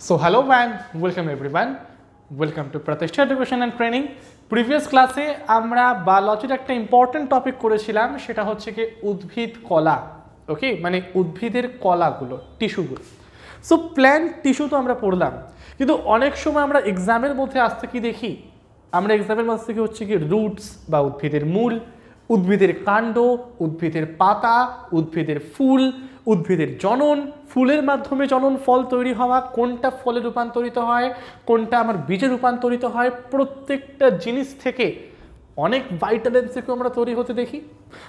So hello and welcome everyone. Welcome to Pratishtha education and training previous ক্লাসে আমরা বায়োলজির একটা important topic করেছিলাম সেটা হচ্ছে কি উদ্ভিদ কলা ওকে মানে উদ্ভিদের কলাগুলো টিস্যুগুলো সো প্ল্যান্ট টিস্যু তো আমরা পড়লাম কিন্তু অনেক সময় আমরা এক্সামের মধ্যে আসতে কি দেখি আমরা এক্সামের মধ্যে থেকে হচ্ছে কি রুটস বা উদ্ভিদের মূল উদ্ভিদের কাণ্ড উদ্ভিদের পাতা উদ্ভিদের ফুল উদ্ভিদের জনন ফুলের মাধ্যমে জনন ফল তৈরি হওয়া কোনটা ফলে রূপান্তরিত হয় কোনটা আমার বীজে রূপান্তরিত হয় প্রত্যেকটা জিনিস থেকে অনেক ভাইটাল আমরা তৈরি হতে দেখি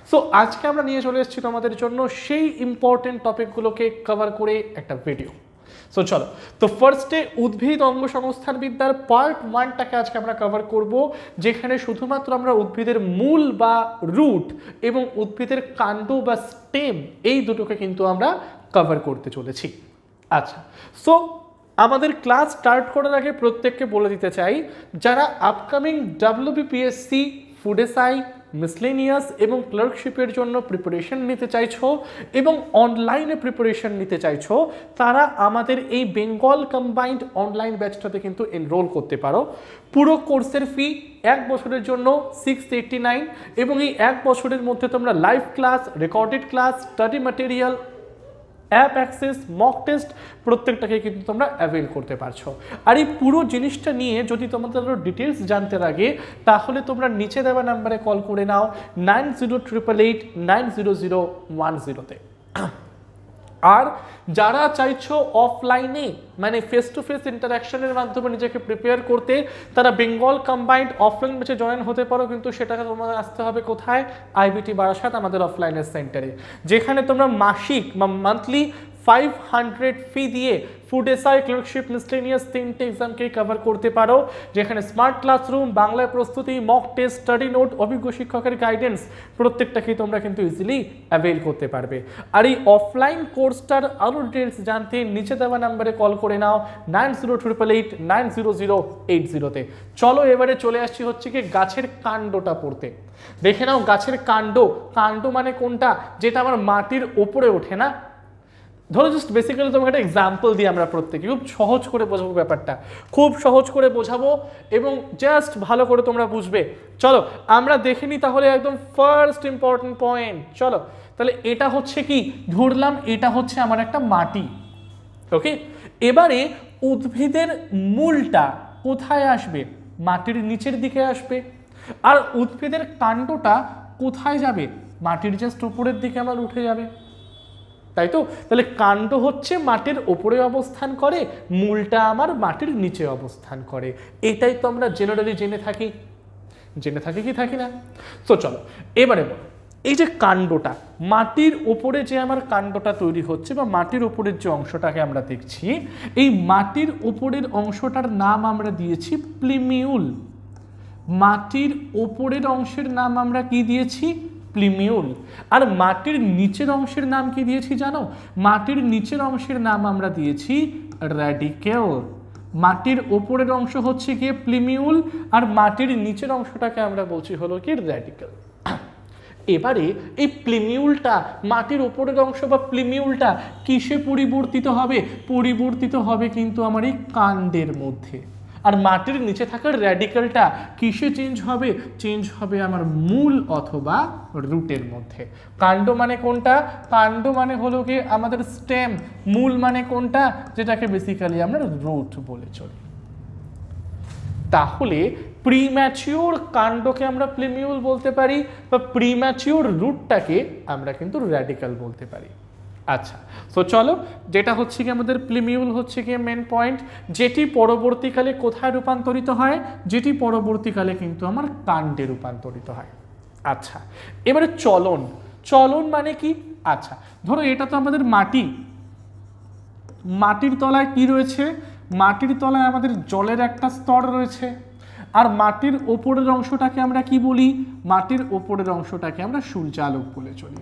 সো আজকে আমরা নিয়ে চলে এসেছি তোমাদের জন্য সেই ইম্পর্টেন্ট টপিকগুলোকে কভার করে একটা ভিডিও সো চলো তো ফার্স্টে উদ্ভিদ অঙ্গ সংস্থান বিদ্যার পার্ট ওয়ানটাকে আজকে আমরা কভার করব যেখানে শুধুমাত্র আমরা উদ্ভিদের মূল বা রুট এবং উদ্ভিদের কাণ্ড বা স্টেম এই দুটোকে কিন্তু আমরা কভার করতে চলেছি আচ্ছা সো আমাদের ক্লাস স্টার্ট করার আগে প্রত্যেককে বলে দিতে চাই যারা আপকামিং ডাব্লিউবিপিএসসি ফুডেসাই মিসলেনিয়াস এবং ক্লার্কশিপের জন্য প্রিপারেশন নিতে চাইছো এবং অনলাইনে প্রিপারেশন নিতে চাইছো তারা আমাদের এই বেঙ্গল কম্বাইন্ড অনলাইন ব্যাচটাতে কিন্তু এনরোল করতে পারো পুরো কোর্সের ফি এক বছরের জন্য সিক্স নাইন এবং এই এক বছরের মধ্যে তোমরা live class recorded class study material app access mock test প্রত্যেকটাকে কিন্তু তোমরা অ্যাভেল করতে পারছো আর এই পুরো জিনিসটা নিয়ে যদি তোমাদের আরও ডিটেলস জানতে লাগে তাহলে তোমরা নিচে দেওয়া নাম্বারে কল করে নাও nine zero triple eight nine zero zero one জিরোতে আর যারা চাইছো অফলাইনে মানে ফেস টু ফেস ইন্টারাকশনের মাধ্যমে নিজেকে প্রিপেয়ার করতে তারা বেঙ্গল কম্বাইন্ড অফলাইন ব্যাচে জয়েন হতে পারো কিন্তু সেটাকে তোমাদের আসতে হবে কোথায় আইবিটি বারাসাত আমাদের অফলাইনের সেন্টারে যেখানে তোমরা মাসিক বা মান্থলি ফাইভ হান্ড্রেড ফি দিয়ে ফুড এসআই ক্লার্কশিপ মিসলেনিয়াস তিনটে এক্সামকে কভার করতে পারো যেখানে স্মার্ট ক্লাসরুম বাংলা প্রস্তুতি মক টেস্ট স্টাডি নোট অভিজ্ঞ শিক্ষকের গাইডেন্স প্রত্যেকটাকেই তোমরা কিন্তু ইজিলি অ্যাভেল করতে পারবে আর এই অফলাইন কোর্সটার আরও জানতে নিচে দেওয়া নাম্বারে কল করে নাও nine zero triple eight nine zero zero eight জিরোতে চলো এবারে চলে আসছি হচ্ছে কি গাছের কাণ্ডটা পড়তে দেখে নাও গাছের কাণ্ড কাণ্ড মানে কোনটা যেটা আমার মাটির ওপরে ওঠে না ধরো জাস্ট বেসিক্যালি তোমাকে একটা এক্সাম্পল দিয়ে আমরা প্রত্যেকে খুব সহজ করে বোঝাবো ব্যাপারটা খুব সহজ করে বোঝাবো এবং জাস্ট ভালো করে তোমরা বুঝবে চলো আমরা দেখে নিই তাহলে একদম ফার্স্ট ইম্পর্টেন্ট পয়েন্ট চলো তাহলে এটা হচ্ছে কি ধরলাম এটা হচ্ছে আমার একটা মাটি ওকে এবারে উদ্ভিদের মূলটা কোথায় আসবে মাটির নিচের দিকে আসবে আর উদ্ভিদের কাণ্ডটা কোথায় যাবে মাটির জাস্ট উপরের দিকে আমার উঠে যাবে তাই তো তাহলে কাণ্ড হচ্ছে মাটির ওপরে অবস্থান করে মূলটা আমার মাটির নিচে অবস্থান করে এটাই তো আমরা জেনারেলি জেনে থাকি জেনে থাকি কি থাকি না তো চলো এবারে বলো এই যে কাণ্ডটা মাটির ওপরে যে আমার কাণ্ডটা তৈরি হচ্ছে বা মাটির ওপরের যে অংশটাকে আমরা দেখছি এই মাটির ওপরের অংশটার নাম আমরা দিয়েছি প্লিমিউল মাটির ওপরের অংশের নাম আমরা কি দিয়েছি প্লিমিউল আর মাটির নিচের অংশের নাম কি দিয়েছি জানো মাটির নিচের অংশের নাম আমরা দিয়েছি র্যাডিকেল মাটির ওপরের অংশ হচ্ছে গিয়ে প্লিমিউল আর মাটির নিচের অংশটাকে আমরা বলছি হলো কি র্যাডিকেল এবারে এই প্লিমিউলটা মাটির ওপরের অংশ বা প্লিমিউলটা কিসে পরিবর্তিত হবে পরিবর্তিত হবে কিন্তু আমার এই কাণ্ডের মধ্যে আর মাটির নিচে থাকার র্যাডিক্যালটা কিসে চেঞ্জ হবে চেঞ্জ হবে আমার মূল অথবা রুটের মধ্যে কাণ্ড মানে কোনটা কাণ্ড মানে হলো কি আমাদের স্টেম মূল মানে কোনটা যেটাকে বেসিক্যালি আমরা রুট বলে চলি তাহলে প্রিম্যাচিওর কাণ্ডকে আমরা প্লিমিউল বলতে পারি বা প্রিম্যাচিওর রুটটাকে আমরা কিন্তু র্যাডিক্যাল বলতে পারি আচ্ছা তো চলো যেটা হচ্ছে কি আমাদের প্লিমিউল হচ্ছে কি মেন পয়েন্ট যেটি পরবর্তীকালে কোথায় রূপান্তরিত হয় যেটি পরবর্তীকালে কিন্তু আমার কাণ্ডে রূপান্তরিত হয় আচ্ছা এবারে চলন চলন মানে কি আচ্ছা ধরো এটা তো আমাদের মাটি মাটির তলায় কি রয়েছে মাটির তলায় আমাদের জলের একটা স্তর রয়েছে আর মাটির ওপরের অংশটাকে আমরা কি বলি মাটির ওপরের অংশটাকে আমরা সূর্যালোক বলে চলি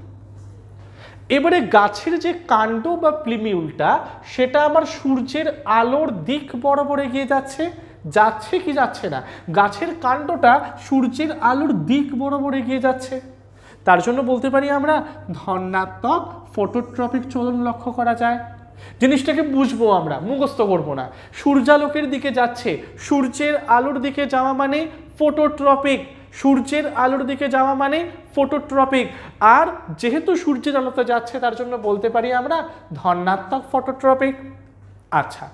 এবারে গাছের যে কাণ্ড বা প্লিমিউলটা সেটা আমার সূর্যের আলোর দিক বড় এগিয়ে যাচ্ছে যাচ্ছে কি যাচ্ছে না গাছের কাণ্ডটা সূর্যের আলোর দিক বড় এগিয়ে যাচ্ছে তার জন্য বলতে পারি আমরা ধনাত্মক ফটোট্রপিক চলন লক্ষ্য করা যায় জিনিসটাকে বুঝবো আমরা মুখস্থ করবো না সূর্যালোকের দিকে যাচ্ছে সূর্যের আলোর দিকে যাওয়া মানে ফটোট্রপিক সূর্যের আলোর দিকে যাওয়া মানে ফটোট্রপিক আর যেহেতু সূর্যের আলোতে যাচ্ছে তার জন্য বলতে পারি আমরা ধনাত্মক ফটোট্রপিক আচ্ছা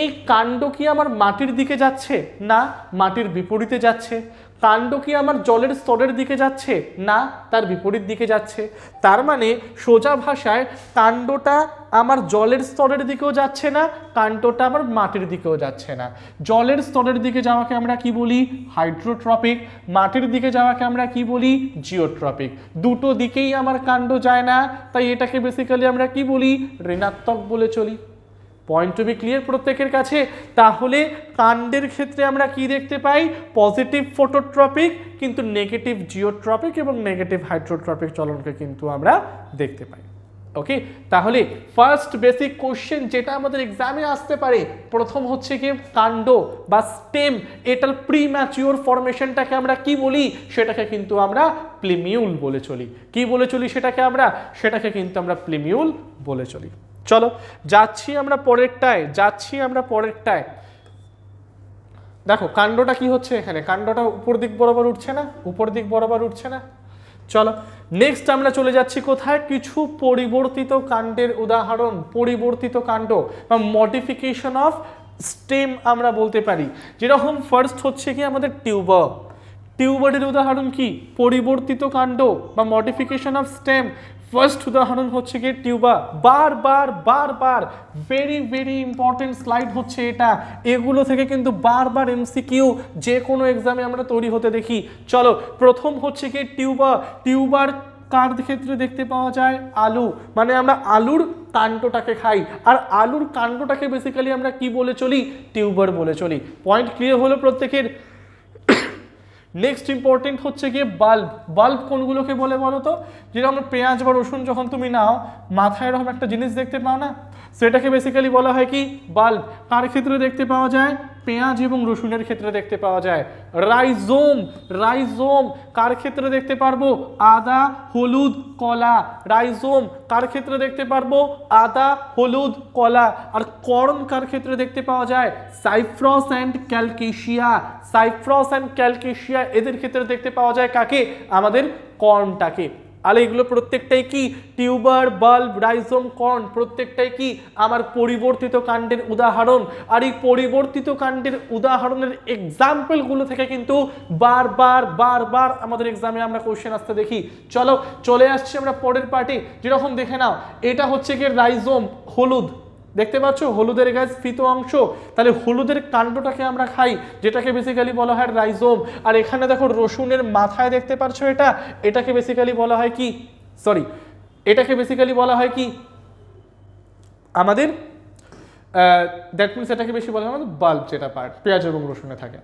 এই কাণ্ড কি আমার মাটির দিকে যাচ্ছে না মাটির বিপরীতে যাচ্ছে কাণ্ড কি আমার জলের স্তরের দিকে যাচ্ছে না তার বিপরীত দিকে যাচ্ছে তার মানে সোজা ভাষায় কাণ্ডটা আমার জলের স্তরের দিকেও যাচ্ছে না কাণ্ডটা আমার মাটির দিকেও যাচ্ছে না জলের স্তরের দিকে যাওয়াকে আমরা কি বলি হাইড্রোট্রপিক মাটির দিকে যাওয়াকে আমরা কি বলি জিওট্রপিক দুটো দিকেই আমার কাণ্ড যায় না তাই এটাকে বেসিক্যালি আমরা কি বলি ঋণাত্মক বলে চলি পয়েন্ট টু বি ক্লিয়ার প্রত্যেকের কাছে তাহলে কাণ্ডের ক্ষেত্রে আমরা কি দেখতে পাই পজিটিভ ফটোট্রপিক কিন্তু নেগেটিভ জিওট্রপিক এবং নেগেটিভ হাইড্রোট্রপিক চলনকে কিন্তু আমরা দেখতে পাই ওকে তাহলে ফার্স্ট বেসিক কোশ্চেন যেটা আমাদের এক্সামে আসতে পারে প্রথম হচ্ছে কি কাণ্ড বা স্টেম এটার প্রি ম্যাচিওর ফরমেশনটাকে আমরা কি বলি সেটাকে কিন্তু আমরা প্লিমিউল বলে চলি কি বলে চলি সেটাকে আমরা সেটাকে কিন্তু আমরা প্লিমিউল বলে চলি চলো যাচ্ছি আমরা পরেরটায় যাচ্ছি আমরা পরেরটায় দেখো কাণ্ডটা কি হচ্ছে এখানে কাণ্ডটা উপর দিক বরাবর উঠছে না উপর দিক বরাবর উঠছে না চলো নেক্সট আমরা চলে যাচ্ছি কোথায় কিছু পরিবর্তিত কাণ্ডের উদাহরণ পরিবর্তিত কাণ্ড বা মডিফিকেশন অফ স্টেম আমরা বলতে পারি যেরকম ফার্স্ট হচ্ছে কি আমাদের টিউবার টিউবারের উদাহরণ কি পরিবর্তিত কাণ্ড বা মডিফিকেশন অফ স্টেম ফার্স্ট উদাহরণ হচ্ছে গিয়ে টিউবা বারবার বারবার ভেরি ভেরি ইম্পর্টেন্ট স্লাইড হচ্ছে এটা এগুলো থেকে কিন্তু বারবার এমসিকিউ যে কোনো এক্সামে আমরা তৈরি হতে দেখি চলো প্রথম হচ্ছে গিয়ে টিউবা টিউবার কার ক্ষেত্রে দেখতে পাওয়া যায় আলু মানে আমরা আলুর কাণ্ডটাকে খাই আর আলুর কাণ্ডটাকে বেসিক্যালি আমরা কি বলে চলি টিউবার বলে চলি পয়েন্ট ক্লিয়ার হলো প্রত্যেকের নেক্সট ইম্পর্টেন্ট হচ্ছে গিয়ে বাল্ব বাল্ব কোনগুলোকে বলে বলো তো যেরকম পেঁয়াজ বা রসুন যখন তুমি নাও মাথায় এরকম একটা জিনিস দেখতে পাও না সেটাকে বেসিক্যালি বলা হয় কি বাল্ব কার ক্ষেত্রে দেখতে পাওয়া যায় পেঁয়াজ এবং রসুনের ক্ষেত্রে দেখতে পাওয়া যায় রাইজোম রাইজোম কার ক্ষেত্রে দেখতে পারবো আদা হলুদ কলা রাইজোম কার ক্ষেত্রে দেখতে পারবো আদা হলুদ কলা আর কর্ন কার ক্ষেত্রে দেখতে পাওয়া যায় সাইফ্রস অ্যান্ড ক্যালকেশিয়া সাইফ্রস অ্যান্ড ক্যালকেশিয়া এদের ক্ষেত্রে দেখতে পাওয়া যায় কাকে আমাদের কর্নটাকে আর এগুলো প্রত্যেকটাই কি টিউবার বাল্ব রাইজোম কর্ন প্রত্যেকটাই কি আমার পরিবর্তিত কাণ্ডের উদাহরণ আর এই পরিবর্তিত কাণ্ডের উদাহরণের এক্সাম্পলগুলো থেকে কিন্তু বারবার বারবার আমাদের এক্সামে আমরা কোয়েশ্চেন আসতে দেখি চলো চলে আসছি আমরা পরের পার্টে যেরকম দেখে নাও এটা হচ্ছে কি রাইজোম হলুদ দেখতে পাচ্ছ হলুদের গাছ স্ফীত অংশ তাহলে হলুদের কাণ্ডটাকে আমরা খাই যেটাকে বেসিক্যালি বলা হয় রাইজোম আর এখানে দেখো রসুনের মাথায় দেখতে পাচ্ছ এটা এটাকে বেসিক্যালি বলা হয় কি সরি এটাকে বেসিক্যালি বলা হয় কি আমাদের দ্যাট মিনস এটাকে বেশি বলা হয় আমাদের বাল্ব যেটা পার্ট পেঁয়াজ এবং রসুনে থাকে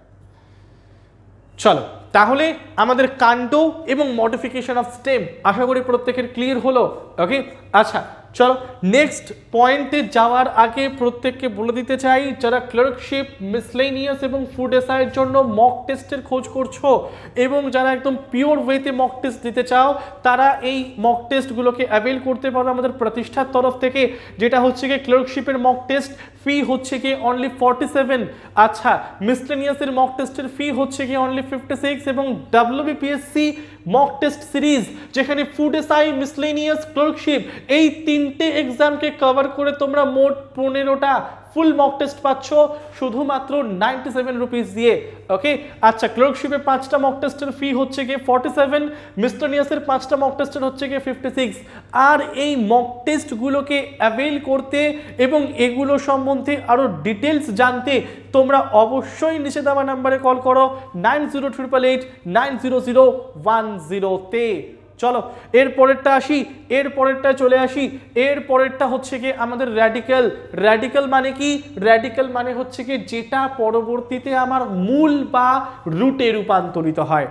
চলো তাহলে আমাদের কাণ্ড এবং মডিফিকেশন অফ স্টেম আশা করি প্রত্যেকের ক্লিয়ার হলো ওকে আচ্ছা চলো নেক্সট পয়েন্টে যাওয়ার আগে প্রত্যেককে বলে দিতে চাই যারা ক্লার্কশিপ মিসলেনিয়াস এবং ফুড এসআইয়ের জন্য মক টেস্টের খোঁজ করছো এবং যারা একদম পিওর ওয়েতে মক টেস্ট দিতে চাও তারা এই মক টেস্টগুলোকে অ্যাভেল করতে পারো আমাদের প্রতিষ্ঠার তরফ থেকে যেটা হচ্ছে গিয়ে ক্লার্কশিপের মক টেস্ট ফি হচ্ছে গিয়ে অনলি ফর্টি সেভেন আচ্ছা মিসলেনিয়াসের মক টেস্টের ফি হচ্ছে গিয়ে অনলি ফিফটি সিক্স এবং ডাব্লিউবিপিএসসি মক টেস্ট সিরিজ যেখানে ফুড এসআই মিসলেনিয়াস ক্লার্কশিপ এই তিন তিনটে এক্সামকে কভার করে তোমরা মোট পনেরোটা ফুল মক টেস্ট পাচ্ছ শুধুমাত্র নাইনটি সেভেন রুপিস দিয়ে ওকে আচ্ছা ক্লার্কশিপে পাঁচটা মক টেস্টের ফি হচ্ছে গিয়ে ফর্টি সেভেন মিস্টোনিয়াসের পাঁচটা মক টেস্টের হচ্ছে গিয়ে ফিফটি সিক্স আর এই মক টেস্টগুলোকে অ্যাভেল করতে এবং এগুলো সম্বন্ধে আরও ডিটেলস জানতে তোমরা অবশ্যই দেওয়া নাম্বারে কল করো nine zero triple eight nine zero zero one জিরোতে চলো এর পরেরটা আসি এর পরেরটা চলে আসি এর পরেরটা হচ্ছে কি আমাদের র্যাডিক্যাল র্যাডিক্যাল মানে কি র্যাডিক্যাল মানে হচ্ছে কি যেটা পরবর্তীতে আমার মূল বা রুটে রূপান্তরিত হয়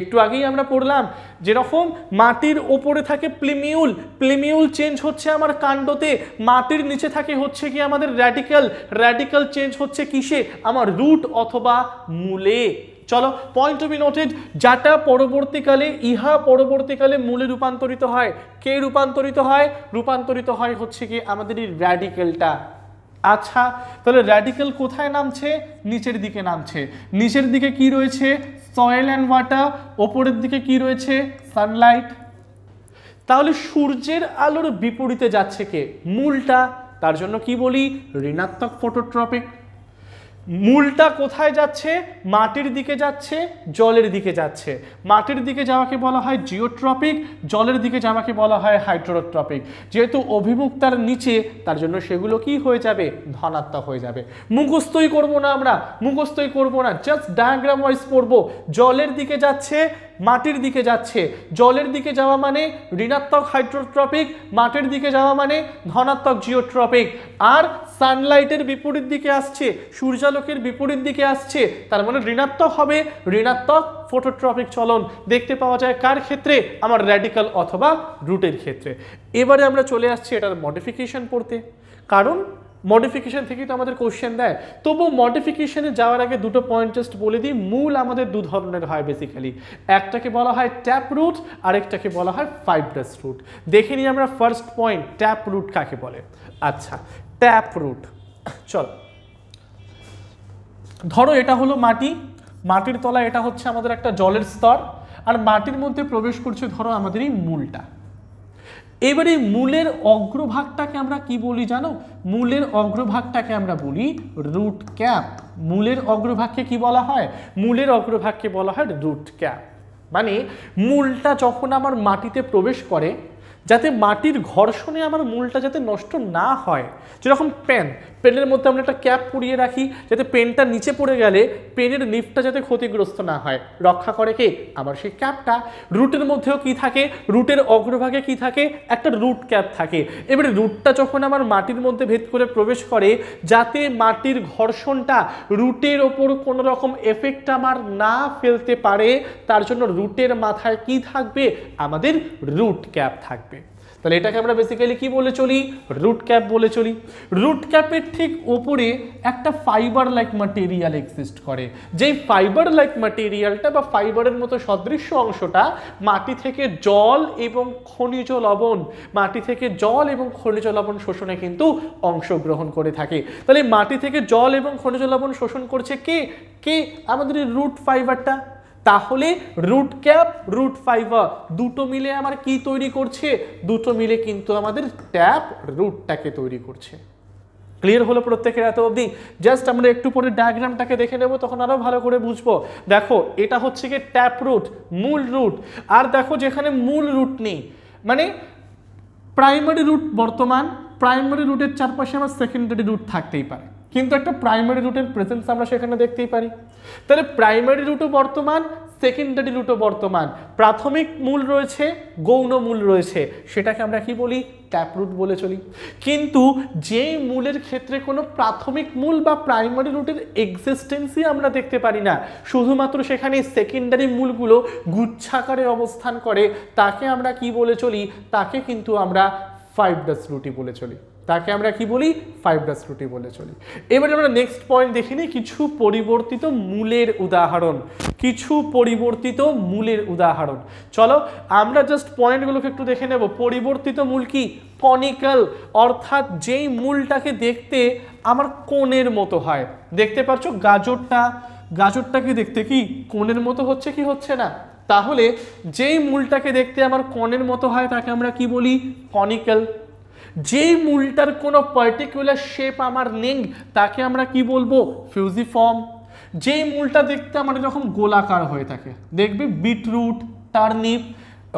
একটু আগেই আমরা পড়লাম যেরকম মাটির ওপরে থাকে প্লিমিউল প্লিমিউল চেঞ্জ হচ্ছে আমার কাণ্ডতে মাটির নিচে থাকে হচ্ছে কি আমাদের র্যাডিক্যাল র্যাডিক্যাল চেঞ্জ হচ্ছে কিসে আমার রুট অথবা মূলে চলো পয়েন্ট টু বি নোটেড যাটা পরবর্তীকালে ইহা পরবর্তীকালে মূলে রূপান্তরিত হয় কে রূপান্তরিত হয় রূপান্তরিত হয় হচ্ছে কি আমাদের এই র্যাডিক্যালটা আচ্ছা তাহলে র্যাডিক্যাল কোথায় নামছে নিচের দিকে নামছে নিচের দিকে কি রয়েছে সয়েল অ্যান্ড ওয়াটার ওপরের দিকে কি রয়েছে সানলাইট তাহলে সূর্যের আলোর বিপরীতে যাচ্ছে কে মূলটা তার জন্য কি বলি ঋণাত্মক ফটোট্রপিক মূলটা কোথায় যাচ্ছে মাটির দিকে যাচ্ছে জলের দিকে যাচ্ছে মাটির দিকে যাওয়াকে বলা হয় জিওট্রপিক জলের দিকে যাওয়াকে বলা হয় হাইড্রোট্রপিক যেহেতু অভিমুক্তার নিচে তার জন্য সেগুলো কি হয়ে যাবে ধনাত্মক হয়ে যাবে মুখস্থই করব না আমরা মুখস্থই করব না জাস্ট ডায়াগ্রাম ওয়াইজ পড়বো জলের দিকে যাচ্ছে মাটির দিকে যাচ্ছে জলের দিকে যাওয়া মানে ঋণাত্মক হাইড্রোট্রপিক মাটির দিকে যাওয়া মানে ধনাত্মক জিওট্রপিক আর সানলাইটের বিপরীত দিকে আসছে সূর্যালোকের বিপরীত দিকে আসছে তার মানে ঋণাত্মক হবে ঋণাত্মক ফোটোট্রপিক চলন দেখতে পাওয়া যায় কার ক্ষেত্রে আমার র্যাডিক্যাল অথবা রুটের ক্ষেত্রে এবারে আমরা চলে আসছি এটার মডিফিকেশন পড়তে কারণ মডিফিকেশান থেকেই তো আমাদের কোশ্চেন দেয় তবু মডিফিকেশানে যাওয়ার আগে দুটো পয়েন্ট জাস্ট বলে দিই মূল আমাদের দু ধরনের হয় বেসিক্যালি একটাকে বলা হয় ট্যাপ রুট আরেকটাকে বলা হয় ফাইব্রাস রুট দেখে নিই আমরা ফার্স্ট পয়েন্ট ট্যাপ রুট কাকে বলে আচ্ছা ট্যাপ রুট চল ধরো এটা হলো মাটি মাটির তলা এটা হচ্ছে আমাদের একটা জলের স্তর আর মাটির মধ্যে প্রবেশ করছে ধরো আমাদের এই মূলটা এবারে মূলের অগ্রভাগটাকে আমরা কি বলি জানো মূলের অগ্রভাগটাকে আমরা বলি রুট ক্যাপ মূলের অগ্রভাগকে কি বলা হয় মূলের অগ্রভাগকে বলা হয় রুট ক্যাপ মানে মূলটা যখন আমার মাটিতে প্রবেশ করে যাতে মাটির ঘর্ষণে আমার মূলটা যাতে নষ্ট না হয় যেরকম পেন পেনের মধ্যে আমরা একটা ক্যাপ পুড়িয়ে রাখি যাতে পেনটা নিচে পড়ে গেলে পেনের নিফটা যাতে ক্ষতিগ্রস্ত না হয় রক্ষা করে কে আমার সেই ক্যাপটা রুটের মধ্যেও কি থাকে রুটের অগ্রভাগে কি থাকে একটা রুট ক্যাপ থাকে এবারে রুটটা যখন আমার মাটির মধ্যে ভেদ করে প্রবেশ করে যাতে মাটির ঘর্ষণটা রুটের ওপর কোনো রকম এফেক্ট আমার না ফেলতে পারে তার জন্য রুটের মাথায় কি থাকবে আমাদের রুট ক্যাপ থাকবে তাহলে এটাকে আমরা বেসিক্যালি কি বলে চলি রুট ক্যাপ বলে চলি রুট ক্যাপের ঠিক ওপরে একটা ফাইবার লাইক ম্যাটেরিয়াল এক্সিস্ট করে যেই ফাইবার লাইক ম্যাটেরিয়ালটা বা ফাইবারের মতো সদৃশ্য অংশটা মাটি থেকে জল এবং খনিজ লবণ মাটি থেকে জল এবং খনিজ লবণ শোষণে কিন্তু অংশগ্রহণ করে থাকে তাহলে মাটি থেকে জল এবং খনিজ লবণ শোষণ করছে কে কে আমাদের রুট ফাইবারটা তাহলে রুট ক্যাপ রুট ফাইবার দুটো মিলে আমার কি তৈরি করছে দুটো মিলে কিন্তু আমাদের ট্যাপ রুটটাকে তৈরি করছে ক্লিয়ার হলো প্রত্যেকের এত অবধি জাস্ট আমরা একটু পরে ডায়াগ্রামটাকে দেখে নেব তখন আরও ভালো করে বুঝবো দেখো এটা হচ্ছে কি ট্যাপ রুট মূল রুট আর দেখো যেখানে মূল রুট নেই মানে প্রাইমারি রুট বর্তমান প্রাইমারি রুটের চারপাশে আমার সেকেন্ডারি রুট থাকতেই পারে কিন্তু একটা প্রাইমারি রুটের প্রেজেন্স আমরা সেখানে দেখতেই পারি তাহলে প্রাইমারি রুটও বর্তমান সেকেন্ডারি রুটও বর্তমান প্রাথমিক মূল রয়েছে গৌণ মূল রয়েছে সেটাকে আমরা কি বলি রুট বলে চলি কিন্তু যে মূলের ক্ষেত্রে কোনো প্রাথমিক মূল বা প্রাইমারি রুটের এক্সিস্টেন্সই আমরা দেখতে পারি না শুধুমাত্র সেখানে সেকেন্ডারি মূলগুলো গুচ্ছাকারে অবস্থান করে তাকে আমরা কি বলে চলি তাকে কিন্তু আমরা ফাইভ ডাস রুটি বলে চলি তাকে আমরা কি বলি ফাইভ ডাস রুটি বলে চলি এবারে আমরা নেক্সট পয়েন্ট দেখি নিই কিছু পরিবর্তিত মূলের উদাহরণ কিছু পরিবর্তিত মূলের উদাহরণ চলো আমরা জাস্ট পয়েন্টগুলোকে একটু দেখে নেব পরিবর্তিত মূল কি কনিক্যাল অর্থাৎ যেই মূলটাকে দেখতে আমার কোণের মতো হয় দেখতে পাচ্ছ গাজরটা গাজরটাকে দেখতে কি কোণের মতো হচ্ছে কি হচ্ছে না তাহলে যেই মূলটাকে দেখতে আমার কনের মতো হয় তাকে আমরা কি বলি কনিক্যাল যেই মূলটার কোনো পার্টিকুলার শেপ আমার নেই তাকে আমরা কি বলবো ফিউজিফর্ম যেই মূলটা দেখতে আমার যখন গোলাকার হয়ে থাকে দেখবি বিটরুট টার্নিপ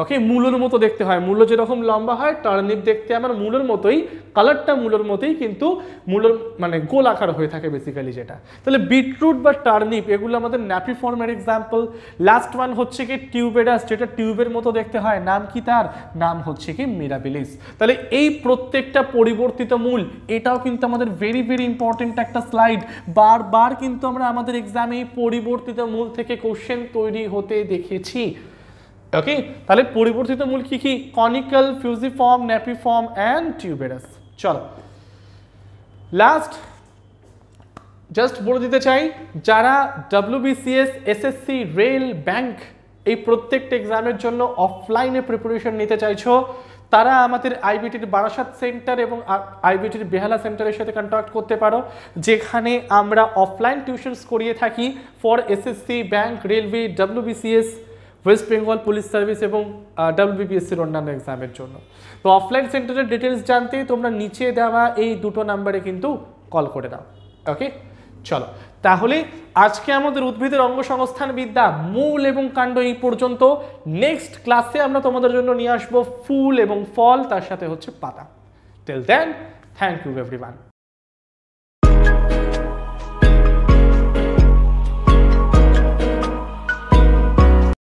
ওকে মূলের মতো দেখতে হয় মূল্য যেরকম লম্বা হয় টার্নিপ দেখতে আমার মূলের মতোই কালারটা মূলের মতোই কিন্তু মূলের মানে গোল আকার হয়ে থাকে বেসিক্যালি যেটা তাহলে বিটরুট বা টার্নিপ এগুলো আমাদের ন্যাপি ফর্মের এক্সাম্পল লাস্ট ওয়ান হচ্ছে কি টিউবেডাস যেটা টিউবের মতো দেখতে হয় নাম কি তার নাম হচ্ছে কি মিরাবিলিস তাহলে এই প্রত্যেকটা পরিবর্তিত মূল এটাও কিন্তু আমাদের ভেরি ভেরি ইম্পর্টেন্ট একটা স্লাইড বারবার কিন্তু আমরা আমাদের এক্সামে পরিবর্তিত মূল থেকে কোশ্চেন তৈরি হতে দেখেছি ওকে তাহলে পরিবর্তিত মূল কি কি conical fusiform napiform and tuberous চলো লাস্ট জাস্ট বলে দিতে চাই যারা ডাব্লিউবিসিএস এসএসসি রেল ব্যাংক এই প্রত্যেকটা এক্সামের জন্য অফলাইনে প্রিপারেশন নিতে চাইছো তারা আমাদের আইবিটির বারাসাত সেন্টার এবং আইবিটির বেহালা সেন্টারের সাথে কন্ট্যাক্ট করতে পারো যেখানে আমরা অফলাইন টিউশনস করিয়ে থাকি for SSC bank railway WBCS West Bengal police service এবং ডাব্লিউবিপিএসসির অন্যান্য এক্সামের জন্য তো অফলাইন সেন্টারের ডিটেলস জানতে তোমরা নিচে দেওয়া এই দুটো নাম্বারে কিন্তু কল করে দাও ওকে চলো তাহলে আজকে আমাদের উদ্ভিদের অঙ্গ সংস্থান বিদ্যা মূল এবং কাণ্ড এই পর্যন্ত নেক্সট ক্লাসে আমরা তোমাদের জন্য নিয়ে আসবো ফুল এবং ফল তার সাথে হচ্ছে পাতা টেল দেন থ্যাংক ইউ এভরিওয়ান